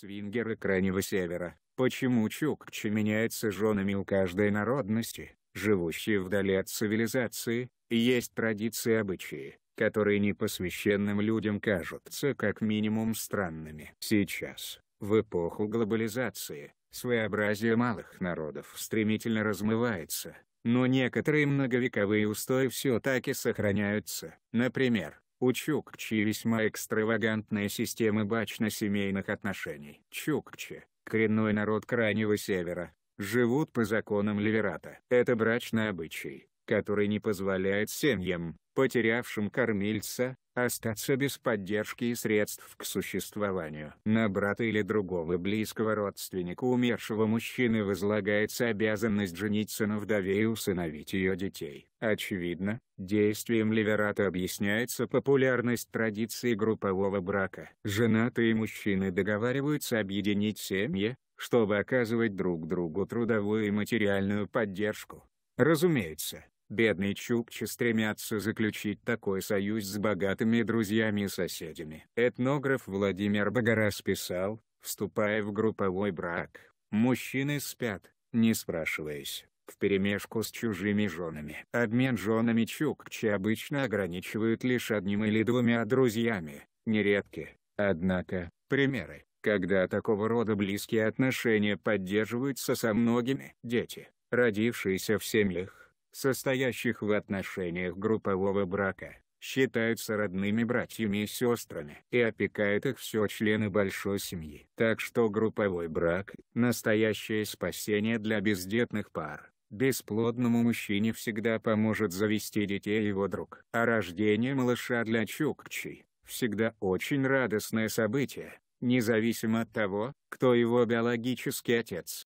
Свингеры Крайнего Севера. Почему чукчи меняется женами у каждой народности, живущей вдали от цивилизации, есть традиции и обычаи, которые непосвященным людям кажутся как минимум странными. Сейчас, в эпоху глобализации, своеобразие малых народов стремительно размывается, но некоторые многовековые устои все-таки сохраняются. Например, у Чукчи весьма экстравагантная система бачно-семейных отношений. Чукчи – коренной народ Крайнего Севера, живут по законам Ливерата. Это брачный обычай, который не позволяет семьям, потерявшим кормильца, остаться без поддержки и средств к существованию. На брата или другого близкого родственника умершего мужчины возлагается обязанность жениться на вдове и усыновить ее детей. Очевидно, действием Леверата объясняется популярность традиции группового брака. Женатые мужчины договариваются объединить семьи, чтобы оказывать друг другу трудовую и материальную поддержку. Разумеется, Бедный чукчи стремятся заключить такой союз с богатыми друзьями и соседями. Этнограф Владимир Богорас писал, вступая в групповой брак, мужчины спят, не спрашиваясь, вперемешку с чужими женами. Обмен женами чукчи обычно ограничивают лишь одним или двумя друзьями, нередки, однако, примеры, когда такого рода близкие отношения поддерживаются со многими. Дети, родившиеся в семьях, состоящих в отношениях группового брака, считаются родными братьями и сестрами, и опекают их все члены большой семьи. Так что групповой брак – настоящее спасение для бездетных пар. Бесплодному мужчине всегда поможет завести детей его друг. А рождение малыша для Чукчи – всегда очень радостное событие, независимо от того, кто его биологический отец.